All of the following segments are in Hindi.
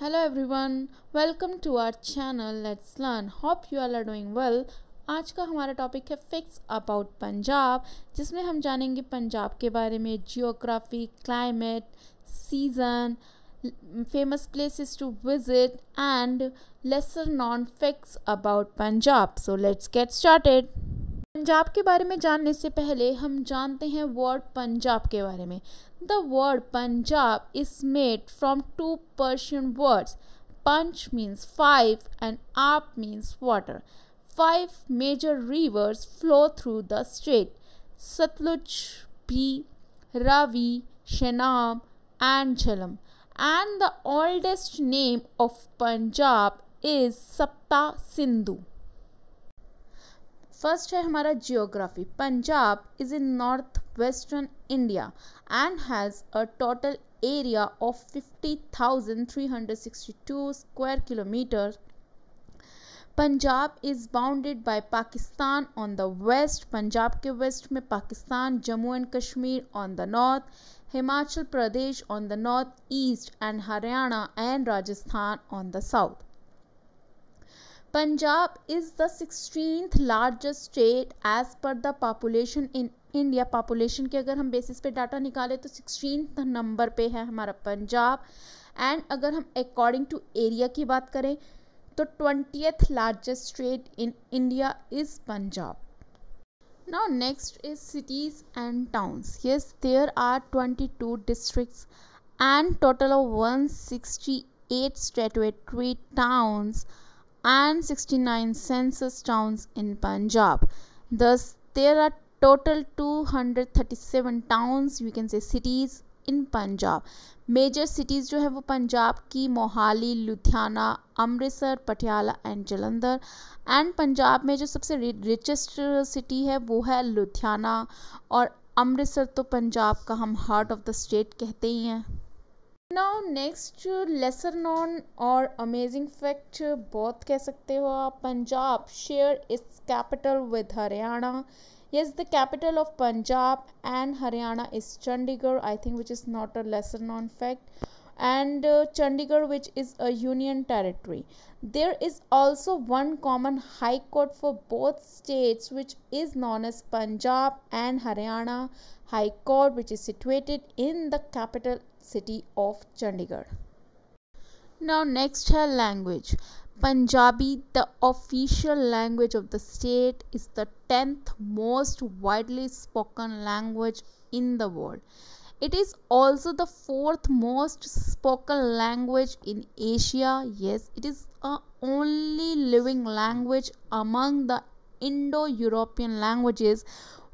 Hello everyone welcome to our channel let's learn hope you are doing well आज का हमारा टॉपिक है फिक्स अबाउट पंजाब जिसमें हम जानेंगे पंजाब के बारे में geography climate season famous places to visit and lesser known facts about Punjab so let's get started Punjab के बारे में जानने से पहले हम जानते हैं वर्ड पंजाब के बारे में the word Punjab is made from two Persian words पंच मीन्स फाइव एंड आप means water five major rivers flow through the state Sutlej भी Ravi Chenab and Jhelum and the oldest name of Punjab is Sapta Sindhu first है हमारा geography Punjab is in north western India and has a total area of two square kilometre Punjab is bounded by Pakistan on the west Punjab के वेस्ट में Pakistan Jammu and Kashmir on the north Himachal Pradesh on the north east and Haryana and Rajasthan on the south Punjab is the sixtieth largest state as per the population in India population के अगर हम बेसिस पे डाटा निकालें तो सिक्सटीन नंबर पे है हमारा पंजाब एंड अगर हम अकॉर्डिंग टू एरिया की बात करें तो twenty largest state in India is Punjab now next is cities and towns yes there are twenty two district and total of one sixty eight statutory towns and 69 census towns in Punjab. Thus, there are total 237 towns, you can say cities in Punjab major cities जो है वो पंजाब की मोहाली लुधियाना अमृतसर पटियाला एंड जलंधर एंड पंजाब में जो सबसे रिचेस्ट सिटी है वो है लुधियाना और अमृतसर तो पंजाब का हम हार्ट ऑफ द स्टेट कहते ही हैं नाउ नेक्स्ट लेसर नॉन और अमेजिंग फैक्ट बहुत कह सकते हो आप Punjab share its capital with Haryana is the capital of Punjab and Haryana is Chandigarh I think which is not a lesser known fact and uh, Chandigarh which is a union territory. There is also one common high court for both states which is known as Punjab and Haryana High Court which is situated in the capital city of Chandigarh. Now next her language. Punjabi, the official language of the state, is the 10th most widely spoken language in the world. It is also the fourth most spoken language in Asia. Yes, it is a only living language among the Indo-European languages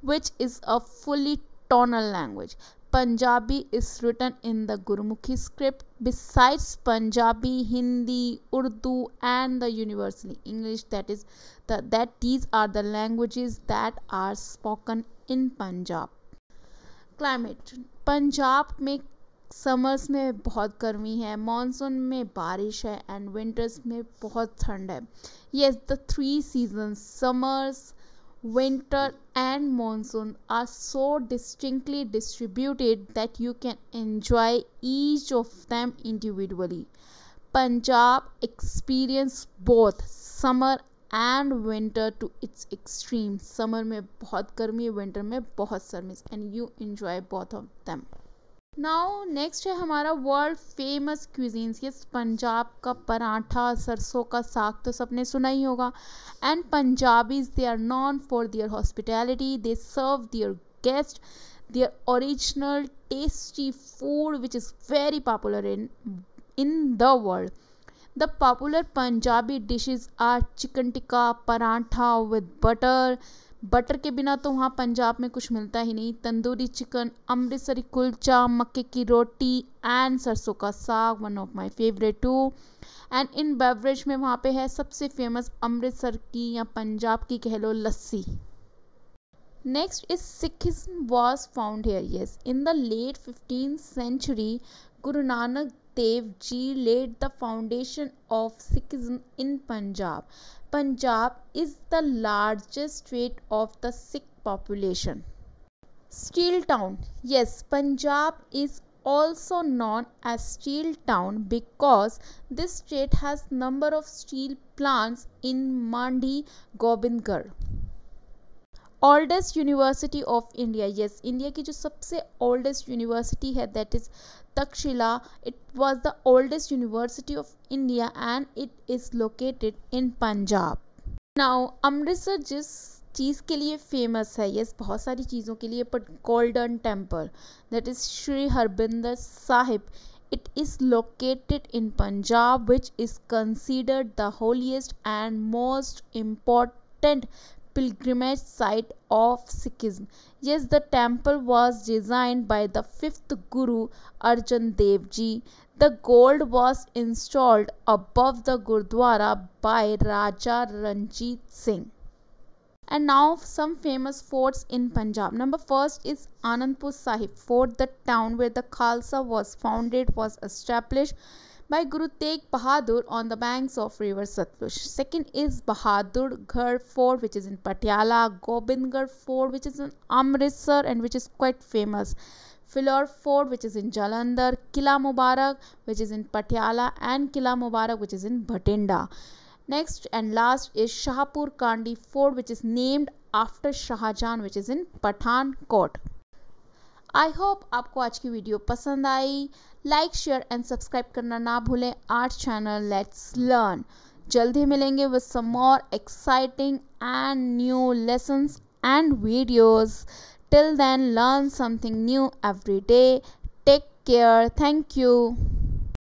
which is a fully tonal language. Punjabi is written in the Gurmukhi script. Besides Punjabi, Hindi, Urdu, and the universally English, that is, the, that these are the languages that are spoken in Punjab. Climate Punjab में समर्स में बहुत गर्मी है मानसून में बारिश है एंड विंटर्स में बहुत ठंड है yes the three season summers winter and monsoon are so distinctly distributed that you can enjoy each of them individually Punjab experience both summer and winter to its extreme summer में बहुत गर्मी विंटर में बहुत सर्मी and you enjoy both of them now next है हमारा वर्ल्ड फेमस क्विजींस ये पंजाब का पराठा सरसों का साग तो सबने सुना ही होगा and Punjabis they are known for their hospitality they serve their guest their original tasty food which is very popular in in the world the popular Punjabi dishes are chicken tikka paratha with butter butter के बिना तो वहाँ पंजाब में कुछ मिलता ही नहीं तंदूरी चिकन अमृतसरी कुलचा मक्के की रोटी एंड सरसों का साग one of my favourite too and in beverage में वहाँ पे है सबसे फेमस अमृतसर की या पंजाब की कह लो lassi next is Sikhism was found here yes in the late fifteen century Guru Nanak Dev Ji laid the foundation of Sikhism in Punjab. Punjab is the largest state of the Sikh population. Steel Town. Yes, Punjab is also known as Steel Town because this state has number of steel plants in Mandi Gobindgarh. Oldest university of India, yes. India की जो सबसे oldest university है that is Taxila it was the oldest university of India and it is located in Punjab Now Amritsar जिस चीज़ के लिए फेमस है यस बहुत सारी चीज़ों के लिए but golden temple that is Shri Harmandir Sahib it is located in Punjab which is considered the holiest and most important pilgrimage site of Sikhism. Yes, the temple was designed by the fifth Guru Arjan Dev Ji. The gold was installed above the Gurdwara by Raja Ranjit Singh. And now some famous forts in Punjab. Number first is Anandpur Sahib Fort. The town where the Khalsa was founded was established by Guru Tegh Bahadur on the banks of river Satluj. Second is Bahadurgarh Fort which is in Patiala, Gobindgarh Fort which is in Amritsar and which is quite famous. Filor Fort which is in Jalandhar, Kila Mubarak which is in Patiala and Kila Mubarak which is in Bhatinda. Next and last is Shahpur Kandi Fort which is named after Shahjahan which is in Pathankot. I hope आपको आज की वीडियो पसंद आई लाइक शेयर एंड सब्सक्राइब करना ना भूलें आर्ट चैनल लेट्स लर्न जल्द ही मिलेंगे with some more exciting and new lessons and videos till then learn something new every day take care thank you